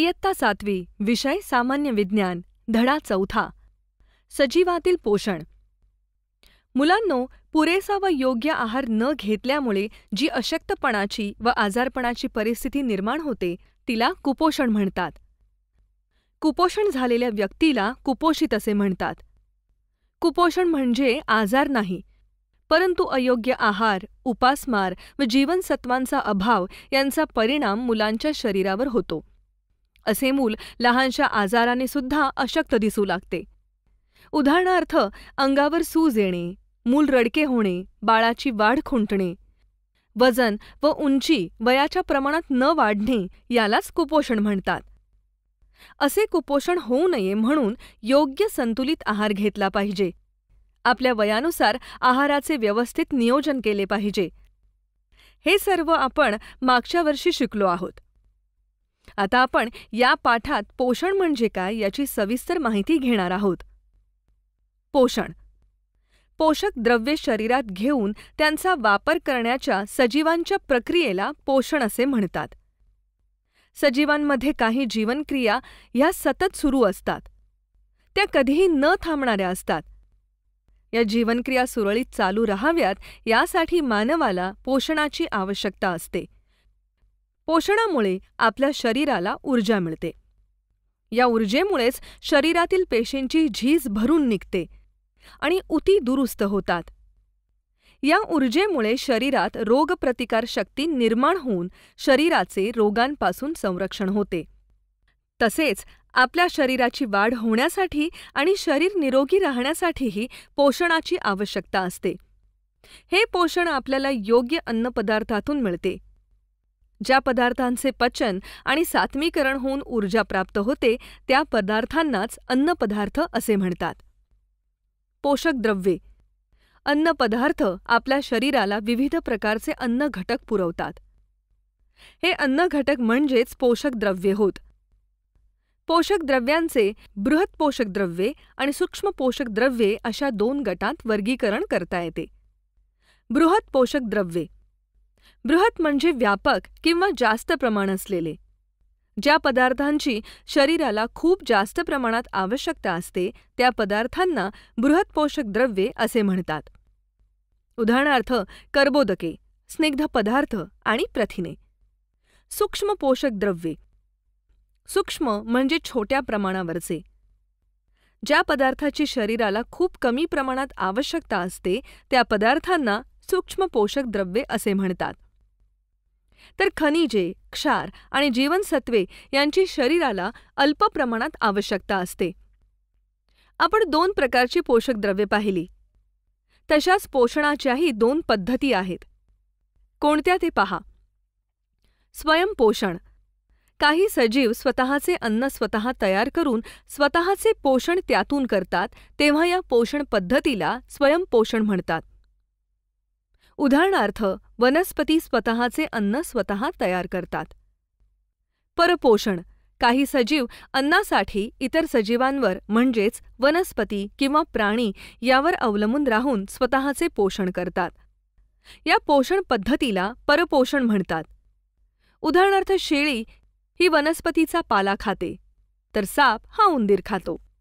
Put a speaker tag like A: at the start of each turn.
A: इयत्ता सातवी विषय सामान्य विज्ञान धडा चौथा सजीवातील पोषण मुलांनो पुरेसा व योग्य आहार न घेतल्यामुळे जी अशक्तपणाची व आजारपणाची परिस्थिती निर्माण होते तिला कुपोषण म्हणतात कुपोषण झालेल्या व्यक्तीला कुपोषित असे म्हणतात कुपोषण म्हणजे आजार नाही परंतु अयोग्य आहार उपासमार व जीवनसत्वांचा अभाव यांचा परिणाम मुलांच्या शरीरावर होतो असे मूल लहानशा आजाराने सुद्धा अशक्त दिसू लागते उदाहरणार्थ अंगावर सूज येणे मूल रडके होणे बाळाची वाढ खुंटणे वजन व उंची वयाच्या प्रमाणात न वाढणे यालाच कुपोषण म्हणतात असे कुपोषण होऊ नये म्हणून योग्य संतुलित आहार घेतला पाहिजे आपल्या वयानुसार आहाराचे व्यवस्थित नियोजन केले पाहिजे हे सर्व आपण मागच्या वर्षी शिकलो आहोत आता आपण या पाठात पोषण म्हणजे काय याची सविस्तर माहिती घेणार आहोत पोषण पोषक द्रव्ये शरीरात घेऊन त्यांचा वापर करण्याच्या सजीवांच्या प्रक्रियेला पोषण असे म्हणतात सजीवांमध्ये काही जीवनक्रिया ह्या सतत सुरू असतात त्या कधीही न थांबणाऱ्या असतात या जीवनक्रिया सुरळीत चालू राहाव्यात यासाठी मानवाला पोषणाची आवश्यकता असते पोषणामुळे आपल्या शरीराला ऊर्जा मिळते या ऊर्जेमुळेच शरीरातील पेशींची झीज भरून निघते आणि उती दुरुस्त होतात या ऊर्जेमुळे शरीरात रोगप्रतिकार शक्ती निर्माण होऊन शरीराचे रोगांपासून संरक्षण होते तसेच आपल्या शरीराची वाढ होण्यासाठी आणि शरीर निरोगी राहण्यासाठीही पोषणाची आवश्यकता असते हे पोषण आपल्याला योग्य अन्नपदार्थातून मिळते ज्या पदार्थांचे पचन आणि सात्मीकरण होऊन ऊर्जा प्राप्त होते त्या पदार्थांनाच अन्नपदार्थ असे म्हणतात पोषक द्रव्ये अन्नपदार्थ आपल्या शरीराला विविध प्रकारचे अन्न घटक पुरवतात हे अन्न घटक म्हणजेच पोषक द्रव्ये होत पोषक द्रव्यांचे बृहत पोषक द्रव्ये आणि सूक्ष्म पोषक द्रव्ये अशा दोन गटांत वर्गीकरण करता येते बृहत पोषक द्रव्ये बृहत म्हणजे व्यापक किंवा जास्त प्रमाण असलेले ज्या पदार्थांची शरीराला खूप जास्त प्रमाणात आवश्यकता असते त्या पदार्थांना बृहत पोषक द्रव्ये असे म्हणतात उदाहरणार्थ कर्बोदके स्निग्ध पदार्थ आणि प्रथिने सूक्ष्म पोषक द्रव्ये सूक्ष्म म्हणजे छोट्या प्रमाणावरचे ज्या पदार्थाची शरीराला खूप कमी प्रमाणात आवश्यकता असते त्या पदार्थांना सूक्ष्म पोषक द्रव्ये असे म्हणतात तर खनिजे क्षार आणि जीवनसत्वे यांची शरीराला अल्प प्रमाणात आवश्यकता असते आपण दोन प्रकारची पोषक द्रव्ये पाहिली तशाच पोषणाच्याही दोन पद्धती आहेत कोणत्या ते पहा स्वयंपोषण काही सजीव स्वतःचे अन्न स्वतः तयार करून स्वतःचे पोषण त्यातून करतात तेव्हा या पोषण पद्धतीला स्वयंपोषण म्हणतात उदाहरणार्थ वनस्पती स्वतःचे अन्न स्वतः तयार करतात परपोषण काही सजीव अन्नासाठी इतर सजीवांवर म्हणजेच वनस्पती किंवा प्राणी यावर अवलंबून राहून स्वतःचे पोषण करतात या पोषण पद्धतीला परपोषण म्हणतात उदाहरणार्थ शेळी ही वनस्पतीचा पाला खाते तर साप हा उंदीर खातो